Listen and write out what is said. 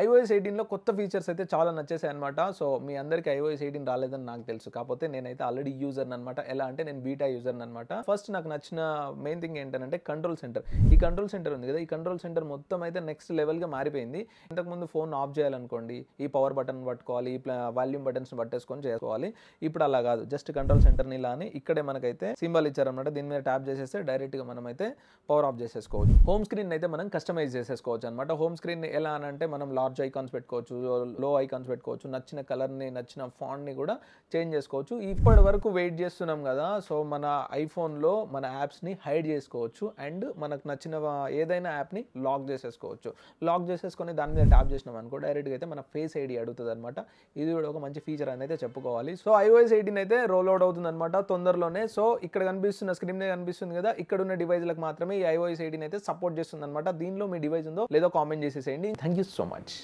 iOS ఎయిటీన్లో కొత్త features అయితే చాలా నచ్చేసాయి అనమాట సో మీ అందరికీ ఐఓఎస్ ఎయిటీన్ రాలేదని నాకు తెలుసు కాకపోతే నేనైతే ఆల్రెడీ యూజర్ అనమాట ఎలా అంటే నేను బీటా యూజర్ అనమాట ఫస్ట్ నాకు నచ్చిన మెయిన్ థింగ్ ఏంటంటే కంట్రోల్ సెంటర్ ఈ కంట్రోల్ సెంటర్ ఉంది కదా ఈ కంట్రోల్ సెంటర్ మొత్తం అయితే నెక్స్ట్ లెవెల్గా మారిపోయింది ఇంతకుముందు ఫోన్ ఆఫ్ చేయాలనుకోండి ఈ పవర్ బటన్ పట్టుకోవాలి ఈ వాల్యూమ్ బటన్స్ పట్టేసుకొని చేసుకోవాలి ఇప్పుడు అలా కాదు జస్ట్ కంట్రోల్ సెంటర్ని ఇలా అని ఇక్కడే మనకైతే సింబల్ ఇచ్చారనమాట దీని మీద ట్యాప్ చేసేస్తే డైరెక్ట్గా మనం అయితే పవర్ ఆఫ్ చేసేసుకోవచ్చు హోమ్ స్క్రీన్ అయితే మనం కస్టమైజ్ చేసేసుకోవచ్చు అనమాట హోమ్ స్క్రీన్ ఎలా అని అంటే మనం లాక్ లార్జ్ ఐకాన్స్ పెట్టుకోవచ్చు లో ఐకాన్స్ పెట్టుకోవచ్చు నచ్చిన కలర్ని నచ్చిన ఫాంట్ని కూడా చేంజ్ చేసుకోవచ్చు ఇప్పటి వరకు వెయిట్ చేస్తున్నాం కదా సో మన ఐఫోన్లో మన యాప్స్ని హైడ్ చేసుకోవచ్చు అండ్ మనకు నచ్చిన ఏదైనా యాప్ని లాక్ చేసేసుకోవచ్చు లాక్ చేసేసుకొని దాని మీద ట్యాప్ చేసినాం అనుకో డైరెక్ట్గా అయితే మన ఫేస్ ఐడి అడుగుతుంది అనమాట ఇది కూడా ఒక మంచి ఫీచర్ అని అయితే చెప్పుకోవాలి సో ఐఓఎస్ ఎయిటీన్ అయితే రోల్ అవుట్ అవుతుంది అనమాట తొందరలోనే సో ఇక్కడ కనిపిస్తున్న స్క్రీన్ కనిపిస్తుంది కదా ఇక్కడ ఉన్న డివైజ్లకు మాత్రమే ఈ ఐఓఎస్ ఎయిటీన్ అయితే సపోర్ట్ చేస్తుంది అనమాట దీనిలో మీ డివైజ్ ఉందో లేదో కామెంట్ చేసేసేయండి థ్యాంక్ యూ సో మచ్